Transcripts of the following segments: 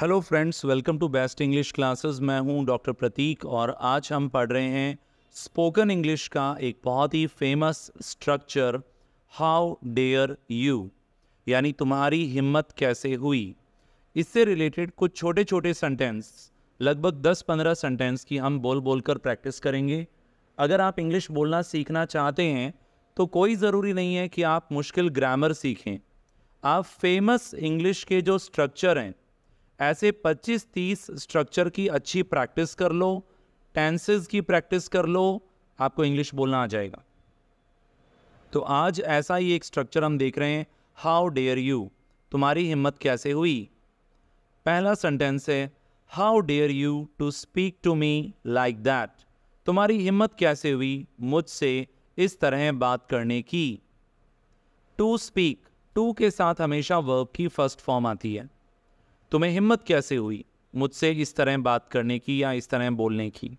hello friends welcome to best English classes मैं हूं doctor प्रतीक और आज हम पढ़ रहे हैं स्पोकन इंग्लिश का एक बहुत ही famous structure how dare you यानी तुम्हारी हिम्मत कैसे हुई इससे रिलेटेड कुछ छोटे छोटे सेंटेंस लगभग 10-15 सेंटेंस की हम बोल बोल कर प्रैक्टिस करेंगे अगर आप इंग्लिश बोलना सीखना चाहते हैं तो कोई ज़रूरी नहीं है कि आप मुश्किल ग्रामर सीखें आप फेमस इंग्लिश के जो स्ट्रक्चर हैं ऐसे 25-30 स्ट्रक्चर की अच्छी प्रैक्टिस कर लो टेंसेस की प्रैक्टिस कर लो आपको इंग्लिश बोलना आ जाएगा तो आज ऐसा ही एक स्ट्रक्चर हम देख रहे हैं हाउ डेयर यू तुम्हारी हिम्मत कैसे हुई पहला सेंटेंस है how dare you to speak to me like that तुम्हारी हिम्मत कैसे हुई मुझसे इस तरह बात करने की टू स्पीक टू के साथ हमेशा वर्ब की फर्स्ट फॉर्म आती है तुम्हें हिम्मत कैसे हुई मुझसे इस तरह बात करने की या इस तरह बोलने की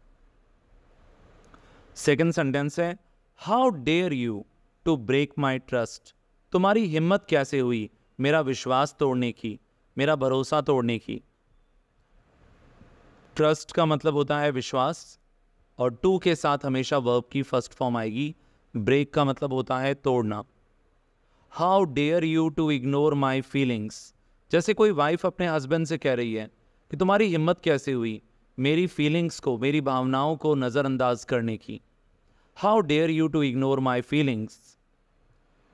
सेकेंड सेंटेंस है how dare you to break my trust तुम्हारी हिम्मत कैसे हुई मेरा विश्वास तोड़ने की मेरा भरोसा तोड़ने की ट्रस्ट का मतलब होता है विश्वास और टू के साथ हमेशा वर्ब की फर्स्ट फॉर्म आएगी ब्रेक का मतलब होता है तोड़ना how dare you to ignore my feelings जैसे कोई वाइफ अपने हस्बैंड से कह रही है कि तुम्हारी हिम्मत कैसे हुई मेरी फीलिंग्स को मेरी भावनाओं को नज़रअंदाज करने की how dare you to ignore my feelings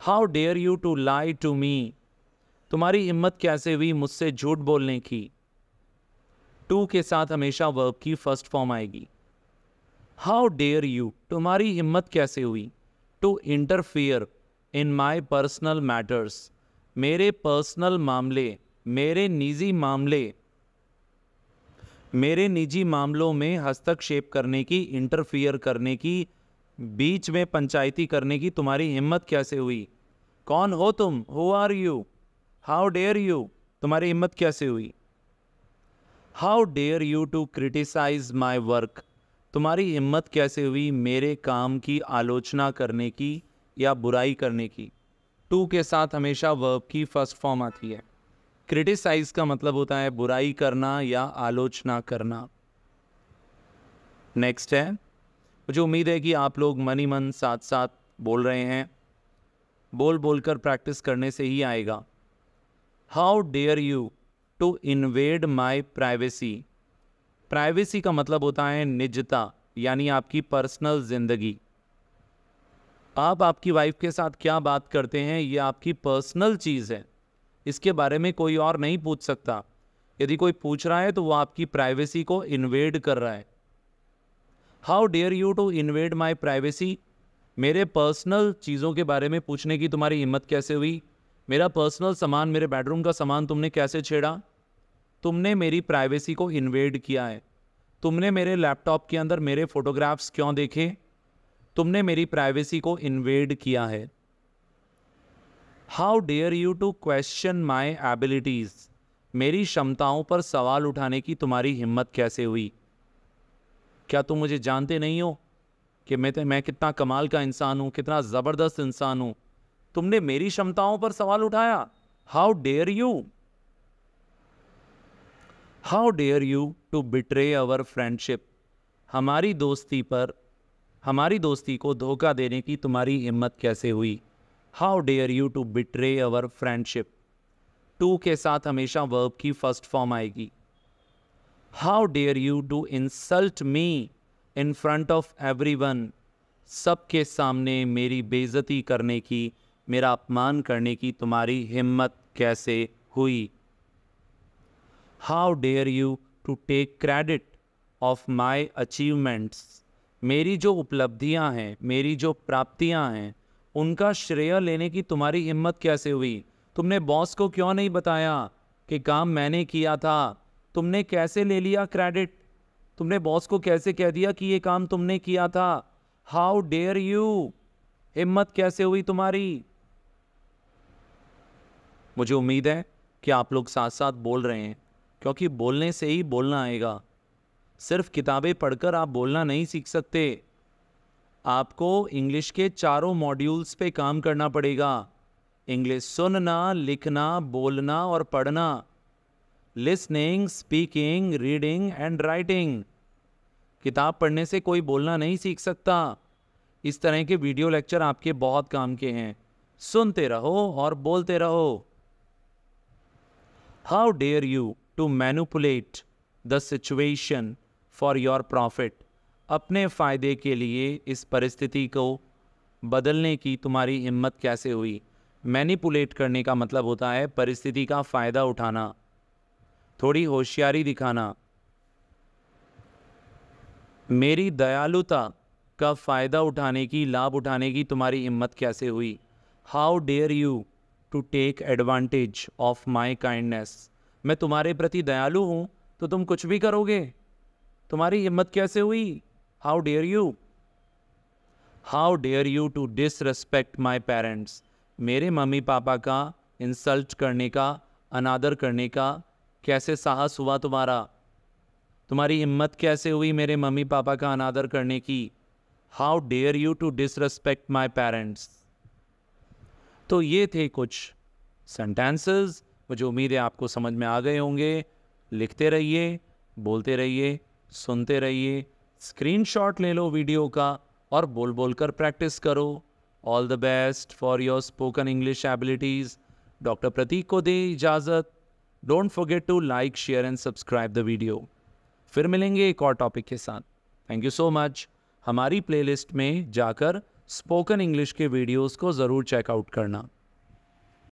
how dare you to lie to me तुम्हारी हिम्मत कैसे हुई मुझसे झूठ बोलने की टू के साथ हमेशा वर्ब की फर्स्ट फॉर्म आएगी हाउ डेयर यू तुम्हारी हिम्मत कैसे हुई to interfere in my personal matters मेरे पर्सनल मामले मेरे निजी मामले मेरे निजी मामलों में हस्तक्षेप करने की इंटरफियर करने की बीच में पंचायती करने की तुम्हारी हिम्मत कैसे हुई कौन हो तुम who are you how dare you तुम्हारी हिम्मत कैसे हुई how dare you to criticise my work तुम्हारी हिम्मत कैसे हुई मेरे काम की आलोचना करने की या बुराई करने की टू के साथ हमेशा वर्ब की फर्स्ट फॉर्म आती है क्रिटिसाइज का मतलब होता है बुराई करना या आलोचना करना नेक्स्ट है मुझे उम्मीद है कि आप लोग मन ही मन साथ साथ बोल रहे हैं बोल बोलकर प्रैक्टिस करने से ही आएगा how dare you to invade my privacy privacy का मतलब होता है निजता यानी आपकी पर्सनल ज़िंदगी आप आपकी वाइफ के साथ क्या बात करते हैं ये आपकी पर्सनल चीज़ है इसके बारे में कोई और नहीं पूछ सकता यदि कोई पूछ रहा है तो वो आपकी प्राइवेसी को इन्वेड कर रहा है how dare you to invade my privacy मेरे पर्सनल चीज़ों के बारे में पूछने की तुम्हारी हिम्मत कैसे हुई मेरा पर्सनल सामान मेरे बेडरूम का सामान तुमने कैसे छेड़ा तुमने मेरी प्राइवेसी को इन्वेड किया है तुमने मेरे लैपटॉप के अंदर मेरे फ़ोटोग्राफ्स क्यों देखे तुमने मेरी प्राइवेसी को इन्वेड किया है how dare you to question my abilities मेरी क्षमताओं पर सवाल उठाने की तुम्हारी हिम्मत कैसे हुई क्या तुम मुझे जानते नहीं हो कि मैं मैं कितना कमाल का इंसान हूँ कितना ज़बरदस्त इंसान हूँ तुमने मेरी क्षमताओं पर सवाल उठाया how dare you how dare you to betray our friendship हमारी दोस्ती पर हमारी दोस्ती को धोखा देने की तुम्हारी हिम्मत कैसे हुई how dare you to betray our friendship to के साथ हमेशा वर्ब की फर्स्ट फॉर्म आएगी how dare you to insult me in front of everyone सबके सामने मेरी बेजती करने की मेरा अपमान करने की तुम्हारी हिम्मत कैसे हुई how dare you to take credit of my achievements मेरी जो उपलब्धियाँ हैं मेरी जो प्राप्तियाँ हैं उनका श्रेय लेने की तुम्हारी हिम्मत कैसे हुई तुमने बॉस को क्यों नहीं बताया कि काम मैंने किया था तुमने कैसे ले लिया क्रेडिट तुमने बॉस को कैसे कह दिया कि ये काम तुमने किया था हाउ डेयर यू हिम्मत कैसे हुई तुम्हारी मुझे उम्मीद है कि आप लोग साथ साथ बोल रहे हैं क्योंकि बोलने से ही बोलना आएगा सिर्फ किताबें पढ़कर आप बोलना नहीं सीख सकते आपको इंग्लिश के चारों मॉड्यूल्स पे काम करना पड़ेगा इंग्लिश सुनना लिखना बोलना और पढ़ना listening speaking reading and writing किताब पढ़ने से कोई बोलना नहीं सीख सकता इस तरह के वीडियो लेक्चर आपके बहुत काम के हैं सुनते रहो और बोलते रहो how dare you to manipulate the situation for your profit अपने फ़ायदे के लिए इस परिस्थिति को बदलने की तुम्हारी हिम्मत कैसे हुई मैनिपुलेट करने का मतलब होता है परिस्थिति का फ़ायदा उठाना थोड़ी होशियारी दिखाना मेरी दयालुता का फ़ायदा उठाने की लाभ उठाने की तुम्हारी हिम्मत कैसे हुई how dare you to take advantage of my kindness मैं तुम्हारे प्रति दयालु हूँ तो तुम कुछ भी करोगे तुम्हारी हिम्मत कैसे हुई how dare you how dare you to disrespect my parents मेरे मम्मी पापा का इंसल्ट करने का अनादर करने का कैसे साहस हुआ तुम्हारा तुम्हारी हिम्मत कैसे हुई मेरे मम्मी पापा का अनादर करने की how dare you to disrespect my parents तो ये थे कुछ सेंटेंसेस मुझे उम्मीद है आपको समझ में आ गए होंगे लिखते रहिए बोलते रहिए सुनते रहिए स्क्रीनशॉट ले लो वीडियो का और बोल बोल कर प्रैक्टिस करो all the best for your spoken English abilities doctor Prateek को दे इजाज़त don't forget to like share and subscribe the video फिर मिलेंगे एक और टॉपिक के साथ थैंक यू सो मच हमारी प्लेलिस्ट में जाकर स्पोकन इंग्लिश के वीडियोस को ज़रूर चेकआउट करना